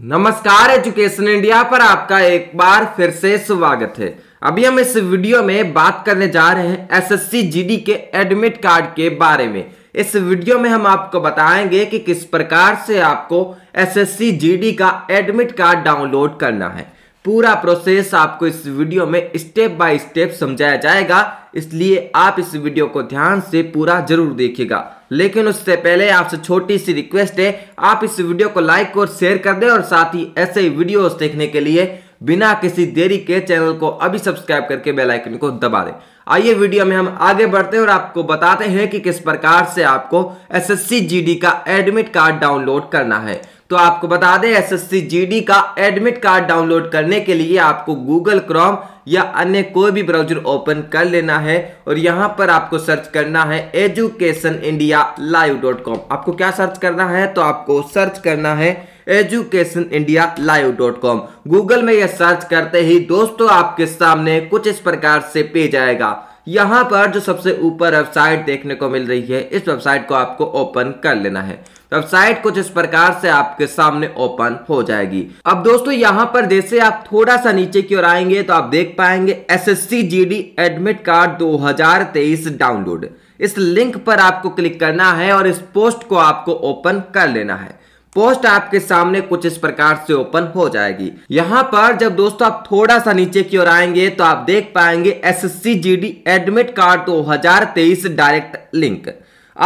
नमस्कार education India पर आपका एक बार फिर से स्वागत है अभी हम इस वीडियो में बात करने जा रहे हैं एसएससी जीडी के एडमिट कार्ड के बारे में इस वीडियो में हम आपको बताएंगे कि किस प्रकार से आपको एसएससी जीडी का एडमिट कार्ड डाउनलोड करना है पूरा प्रोसेस आपको इस वीडियो में स्टेप बाय स्टेप समझाया जाएगा इसलिए आप इस वीडियो को ध्यान से पूरा जरूर देखेगा लेकिन उससे पहले आपसे छोटी सी रिक्वेस्ट है आप इस वीडियो को लाइक और शेयर कर दें और साथ ही ऐसे ही वीडियोस देखने के लिए बिना किसी देरी के चैनल को अभी सब्सक्राइब करके बेल आइकन को दबा दें आइए वीडियो में हम आगे बढ़ते हैं और आपको बताते हैं कि किस प्रकार से आपको एसएससी जीडी का एडमिट कार्ड डाउनलोड करना है तो आपको बता दें एसएससी जीडी का एडमिट कार्ड डाउनलोड करने के लिए आपको गूगल क्रोम या अन्य कोई भी ब्राउजर ओपन कर लेना है और यहां पर आपको सर्च करना है education India live dot com आपको क्या सर्च करना है तो आपको सर्च करना है education India live dot com Google में यह सर्च करते ही दोस्तों आपके सामने कुछ इस प्रकार से पेज आएगा यहाँ पर जो सबसे ऊपर वेबसाइट देखने को मिल रही है इस वेबसाइट को आपको ओपन कर लेना है वेबसाइट कुछ इस प्रकार से आपके सामने ओपन हो जाएगी अब दोस्तों यहाँ पर जैसे आप थोड़ा सा नीचे की ओर आएंगे तो आप देख पाएंगे S S admit card 2023 download इस लिंक पर आपको क्लिक करना है और इस पोस्ट को आपको ओपन कर लेना है पोस्ट आपके सामने कुछ इस प्रकार से ओपन हो जाएगी यहाँ पर जब दोस्तों आप थोड़ा सा नीचे की ओर आएंगे तो आप देख पाएंगे एस जीडी एडमिट कार्ड दो हजार तेईस डायरेक्ट लिंक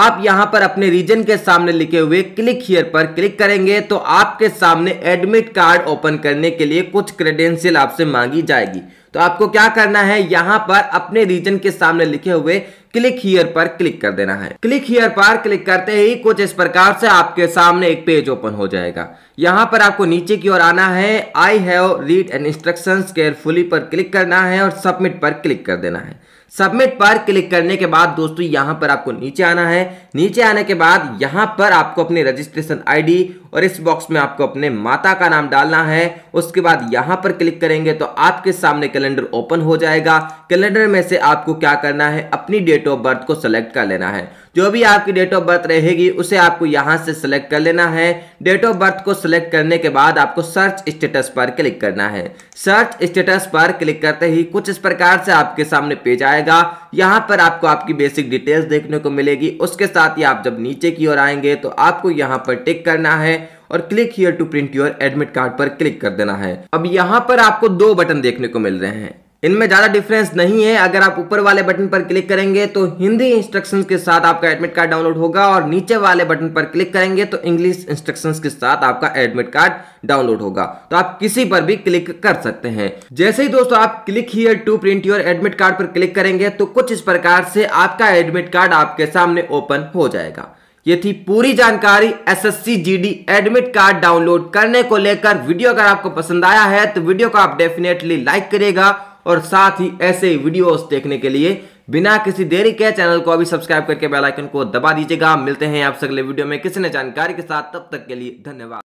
आप यहां पर अपने रीजन के सामने लिखे हुए क्लिक हियर पर क्लिक करेंगे तो आपके सामने एडमिट कार्ड ओपन करने के लिए कुछ क्रेडेंशियल आपसे मांगी जाएगी तो आपको क्या करना है यहां पर अपने रीजन के सामने लिखे हुए क्लिक हियर पर क्लिक कर देना है क्लिक हियर पर क्लिक करते ही कुछ इस प्रकार से आपके सामने एक पेज ओपन हो जाएगा यहां पर आपको नीचे की ओर आना है I have read and instruction carefully पर क्लिक करना है और सबमिट पर क्लिक कर देना है सबमिट पर क्लिक करने के बाद दोस्तों यहां पर आपको नीचे आना है नीचे आने के बाद यहां पर आपको अपने रजिस्ट्रेशन आईडी और इस बॉक्स में आपको अपने माता का नाम डालना है उसके बाद यहां पर क्लिक करेंगे तो आपके सामने कैलेंडर ओपन हो जाएगा कैलेंडर में से आपको क्या करना है अपनी डेट ऑफ बर्थ को सेलेक्ट कर लेना है जो भी आपकी डेट ऑफ बर्थ रहेगी उसे आपको यहां से सेलेक्ट कर लेना है डेट ऑफ बर्थ को सेलेक्ट करने के बाद आपको सर्च स्टेटस पर क्लिक करना है सर्च स्टेटस पर क्लिक करते ही कुछ इस प्रकार से आपके सामने पेज आएगा यहां पर आपको आपकी बेसिक डिटेल्स देखने को मिलेगी उसके साथ ही आप जब नीचे की ओर आएंगे तो आपको यहाँ पर टिक करना है और click here to print your admit card पर क्लिक कर देना है अब यहाँ पर आपको दो बटन देखने को मिल रहे हैं इनमें ज़्यादा डिफरेंस नहीं है अगर आप ऊपर वाले बटन पर क्लिक करेंगे तो हिंदी इंस्ट्रक्शंस के साथ आपका एडमिट कार्ड डाउनलोड होगा और नीचे वाले बटन पर क्लिक करेंगे तो इंग्लिश इंस्ट्रक्शंस के साथ आपका एडमिट कार्ड डाउनलोड होगा तो आप किसी पर भी क्लिक कर सकते हैं जैसे ही दोस्तों आप click here to print your admit card पर क्लिक करेंगे तो कुछ इस प्रकार से आपका एडमिट कार्ड आपके सामने ओपन हो जाएगा ये थी पूरी जानकारी SSC GD admit card download करने को लेकर वीडियो अगर आपको पसंद आया है तो वीडियो को आप डेफिनेटली लाइक करिएगा और साथ ही ऐसे वीडियोस देखने के लिए बिना किसी देरी के चैनल को अभी सब्सक्राइब करके बेल आइकन को दबा दीजिएगा मिलते हैं आपसे अगले वीडियो में किसी ने जानकारी के साथ तब तक के लिए धन्यवाद